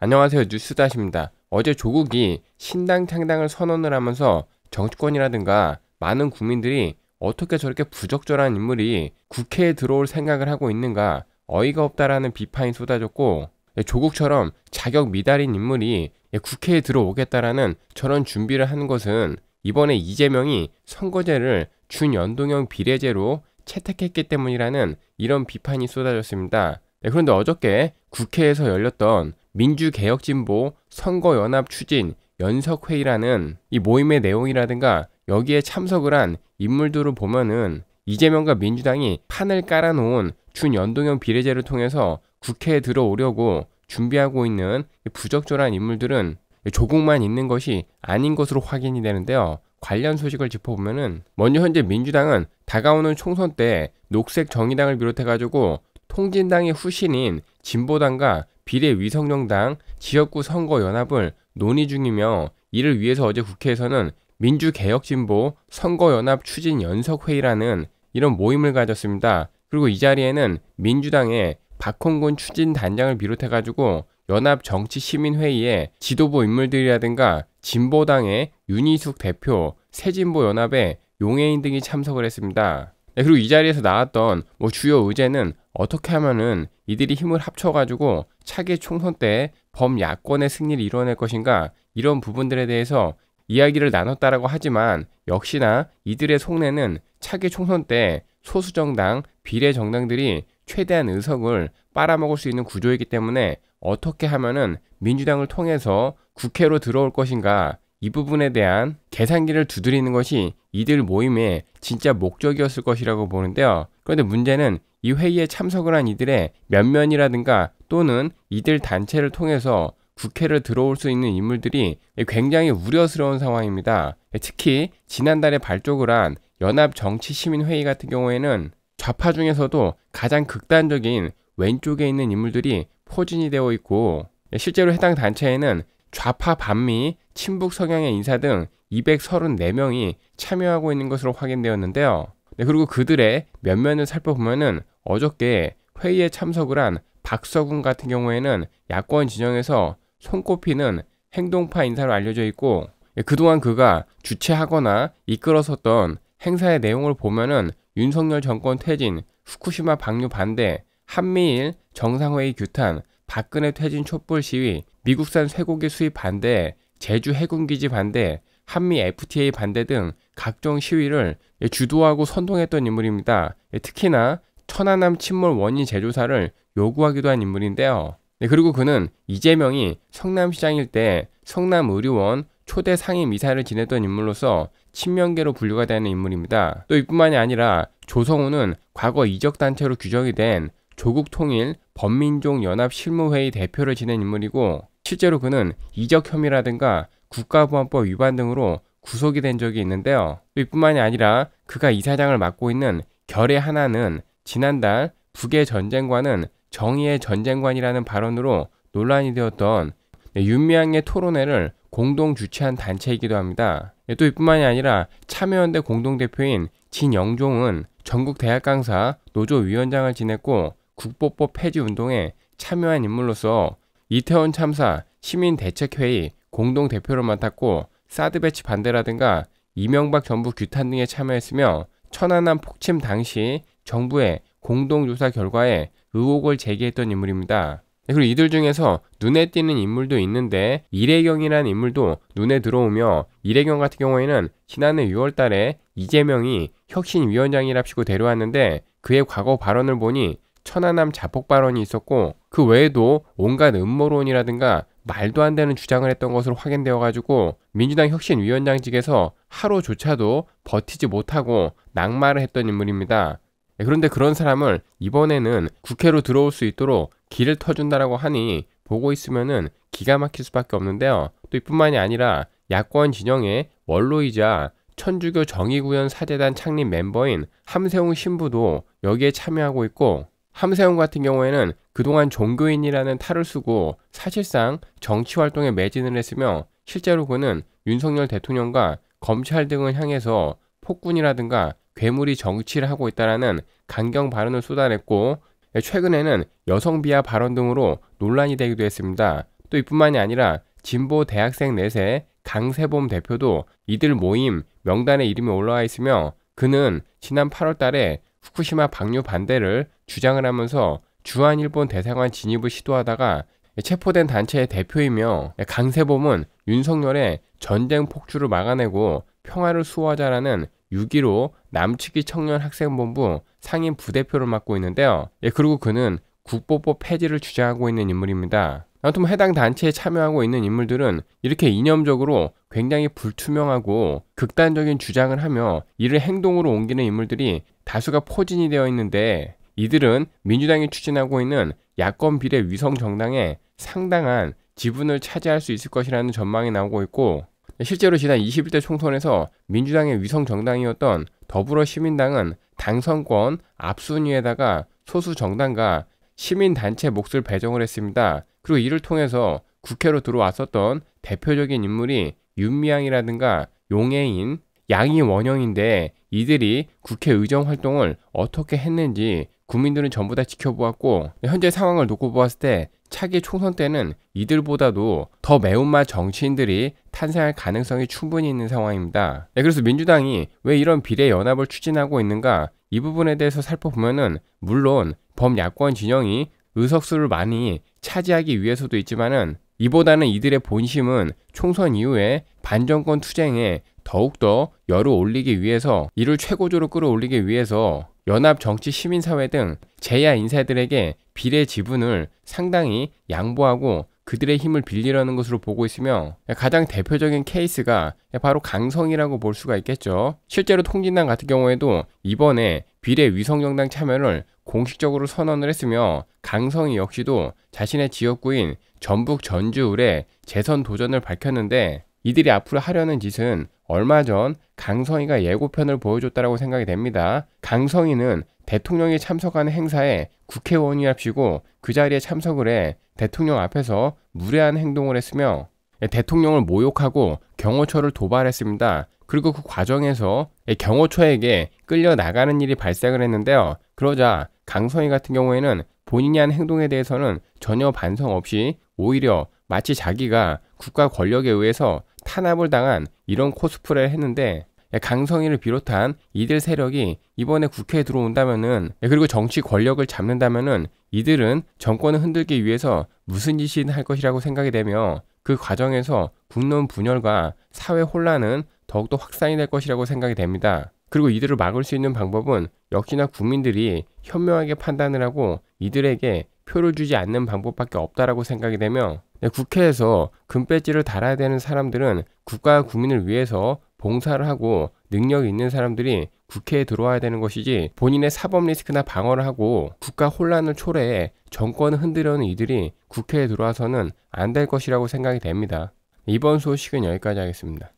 안녕하세요. 뉴스다십니다. 어제 조국이 신당 창당을 선언을 하면서 정치권이라든가 많은 국민들이 어떻게 저렇게 부적절한 인물이 국회에 들어올 생각을 하고 있는가 어이가 없다라는 비판이 쏟아졌고 예, 조국처럼 자격 미달인 인물이 예, 국회에 들어오겠다라는 저런 준비를 하는 것은 이번에 이재명이 선거제를 준연동형 비례제로 채택했기 때문이라는 이런 비판이 쏟아졌습니다. 예, 그런데 어저께 국회에서 열렸던 민주개혁진보 선거연합 추진 연석회의라는 이 모임의 내용이라든가 여기에 참석을 한 인물들을 보면은 이재명과 민주당이 판을 깔아놓은 준연동형 비례제를 통해서 국회에 들어오려고 준비하고 있는 부적절한 인물들은 조국만 있는 것이 아닌 것으로 확인이 되는데요. 관련 소식을 짚어보면은 먼저 현재 민주당은 다가오는 총선 때 녹색 정의당을 비롯해가지고 통진당의 후신인 진보당과 비례위성정당 지역구 선거연합을 논의 중이며 이를 위해서 어제 국회에서는 민주개혁진보 선거연합 추진연석회의라는 이런 모임을 가졌습니다. 그리고 이 자리에는 민주당의 박홍근 추진단장을 비롯해가지고 연합정치시민회의에 지도부 인물들이라든가 진보당의 윤희숙 대표, 새진보연합의 용해인 등이 참석을 했습니다. 네, 그리고 이 자리에서 나왔던 뭐 주요 의제는 어떻게 하면은 이들이 힘을 합쳐가지고 차기 총선 때 범야권의 승리를 이뤄낼 것인가 이런 부분들에 대해서 이야기를 나눴다라고 하지만 역시나 이들의 속내는 차기 총선 때 소수정당, 비례정당들이 최대한 의석을 빨아먹을 수 있는 구조이기 때문에 어떻게 하면은 민주당을 통해서 국회로 들어올 것인가 이 부분에 대한 계산기를 두드리는 것이 이들 모임의 진짜 목적이었을 것이라고 보는데요. 그런데 문제는 이 회의에 참석을 한 이들의 면면이라든가 또는 이들 단체를 통해서 국회를 들어올 수 있는 인물들이 굉장히 우려스러운 상황입니다. 특히 지난달에 발족을 한 연합정치시민회의 같은 경우에는 좌파 중에서도 가장 극단적인 왼쪽에 있는 인물들이 포진이 되어 있고 실제로 해당 단체에는 좌파 반미, 친북 성향의 인사 등 234명이 참여하고 있는 것으로 확인되었는데요. 네, 그리고 그들의 면면을 살펴보면은 어저께 회의에 참석을 한 박서군 같은 경우에는 야권 진영에서 손꼽히는 행동파 인사로 알려져 있고 예, 그동안 그가 주최하거나 이끌어섰던 행사의 내용을 보면은 윤석열 정권 퇴진, 후쿠시마 방류 반대, 한미일 정상회의 규탄, 박근혜 퇴진 촛불 시위, 미국산 쇠고기 수입 반대, 제주 해군기지 반대, 한미 FTA 반대 등 각종 시위를 예, 주도하고 선동했던 인물입니다. 예, 특히나 천안함 침몰 원인 재조사를 요구하기도 한 인물인데요. 네, 그리고 그는 이재명이 성남시장일 때 성남의료원 초대 상임 이사를 지냈던 인물로서 친명계로 분류가 되는 인물입니다. 또 이뿐만이 아니라 조성우는 과거 이적단체로 규정이 된 조국통일 범민종연합실무회의 대표를 지낸 인물이고 실제로 그는 이적 혐의라든가 국가보안법 위반 등으로 구속이 된 적이 있는데요. 이뿐만이 아니라 그가 이사장을 맡고 있는 결의 하나는 지난달 북의 전쟁관은 정의의 전쟁관이라는 발언으로 논란이 되었던 네, 윤미향의 토론회를 공동 주최한 단체이기도 합니다. 네, 또 이뿐만이 아니라 참여연대 공동대표인 진영종은 전국 대학 강사 노조위원장을 지냈고 국보법 폐지 운동에 참여한 인물로서 이태원 참사 시민대책회의 공동 대표를 맡았고 사드 배치 반대라든가 이명박 정부 규탄 등에 참여했으며 천안함 폭침 당시 정부의 공동조사 결과에 의혹을 제기했던 인물입니다. 네, 그리고 이들 중에서 눈에 띄는 인물도 있는데 이래경이라는 인물도 눈에 들어오며 이래경 같은 경우에는 지난해 6월 달에 이재명이 혁신위원장이랍시고 데려왔는데 그의 과거 발언을 보니 천안함 자폭 발언이 있었고 그 외에도 온갖 음모론이라든가 말도 안 되는 주장을 했던 것으로 확인되어 가지고 민주당 혁신위원장직에서 하루조차도 버티지 못하고 낙마를 했던 인물입니다. 네, 그런데 그런 사람을 이번에는 국회로 들어올 수 있도록 길을 터준다라고 하니 보고 있으면은 기가 막힐 수밖에 없는데요. 또 이뿐만이 아니라 야권 진영의 원로이자 천주교 정의구현 사재단 창립 멤버인 함세웅 신부도 여기에 참여하고 있고 함세웅 같은 경우에는 그동안 종교인이라는 탈을 쓰고 사실상 정치 활동에 매진을 했으며 실제로 그는 윤석열 대통령과 검찰 등을 향해서 폭군이라든가 괴물이 정치를 하고 있다라는 강경 발언을 쏟아냈고 최근에는 여성 비하 발언 등으로 논란이 되기도 했습니다. 또 이뿐만이 아니라 진보 대학생 내세 강세범 대표도 이들 모임 명단에 이름이 올라와 있으며 그는 지난 8월 달에 후쿠시마 방류 반대를 주장을 하면서 주한 일본 대사관 진입을 시도하다가 체포된 단체의 대표이며 강세범은 윤석열의 전쟁 폭주를 막아내고 평화를 수호하자라는 6.15 남측이 청년 학생본부 상임 부대표를 맡고 있는데요. 예, 그리고 그는 국보법 폐지를 주장하고 있는 인물입니다. 아무튼 뭐 해당 단체에 참여하고 있는 인물들은 이렇게 이념적으로 굉장히 불투명하고 극단적인 주장을 하며 이를 행동으로 옮기는 인물들이 다수가 포진이 되어 있는데 이들은 민주당이 추진하고 있는 야권 비례 위성 정당에 상당한 지분을 차지할 수 있을 것이라는 전망이 나오고 있고 실제로 지난 21대 총선에서 민주당의 위성 정당이었던 더불어시민당은 당선권 앞순위에다가 소수 정당과 시민단체 몫을 배정을 했습니다. 그리고 이를 통해서 국회로 들어왔었던 대표적인 인물이 윤미향이라든가 용해인, 양이 원형인데 이들이 국회 의정 활동을 어떻게 했는지 국민들은 전부 다 지켜보았고 현재 상황을 놓고 보았을 때 차기 총선 때는 이들보다도 더 매운맛 정치인들이 탄생할 가능성이 충분히 있는 상황입니다. 네, 그래서 민주당이 왜 이런 비례 연합을 추진하고 있는가 이 부분에 대해서 살펴보면은 물론 범야권 진영이 의석수를 많이 차지하기 위해서도 있지만은 이보다는 이들의 본심은 총선 이후에 반정권 투쟁에 더욱더 열을 올리기 위해서 이를 최고조로 끌어올리기 위해서 연합 정치 시민사회 등 재야 인사들에게 비례 지분을 상당히 양보하고 그들의 힘을 빌리려는 것으로 보고 있으며 가장 대표적인 케이스가 바로 강성이라고 볼 수가 있겠죠. 실제로 통진당 같은 경우에도 이번에 비례 위성정당 참여를 공식적으로 선언을 했으며 강성희 역시도 자신의 지역구인 전북 전주울에 재선 도전을 밝혔는데 이들이 앞으로 하려는 짓은 얼마 전 강성희가 예고편을 보여줬다라고 생각이 됩니다. 강성희는 대통령이 참석하는 행사에 국회의원이합시고그 자리에 참석을 해 대통령 앞에서 무례한 행동을 했으며 대통령을 모욕하고 경호처를 도발했습니다. 그리고 그 과정에서 경호처에게 끌려 나가는 일이 발생을 했는데요. 그러자 강성희 같은 경우에는 본인이 한 행동에 대해서는 전혀 반성 없이 오히려 마치 자기가 국가 권력에 의해서 탄압을 당한 이런 코스프레를 했는데 강성희를 비롯한 이들 세력이 이번에 국회에 들어온다면은 그리고 정치 권력을 잡는다면은 이들은 정권을 흔들기 위해서 무슨 짓이든 할 것이라고 생각이 되며 그 과정에서 국론 분열과 사회 혼란은 더욱더 확산이 될 것이라고 생각이 됩니다. 그리고 이들을 막을 수 있는 방법은 역시나 국민들이 현명하게 판단을 하고 이들에게 표를 주지 않는 방법밖에 없다라고 생각이 되며 네, 국회에서 금배지를 달아야 되는 사람들은 국가와 국민을 위해서 봉사를 하고 능력이 있는 사람들이 국회에 들어와야 되는 것이지 본인의 사법 리스크나 방어를 하고 국가 혼란을 초래해 정권을 흔들려는 이들이 국회에 들어와서는 안 될 것이라고 생각이 됩니다. 이번 소식은 여기까지 하겠습니다.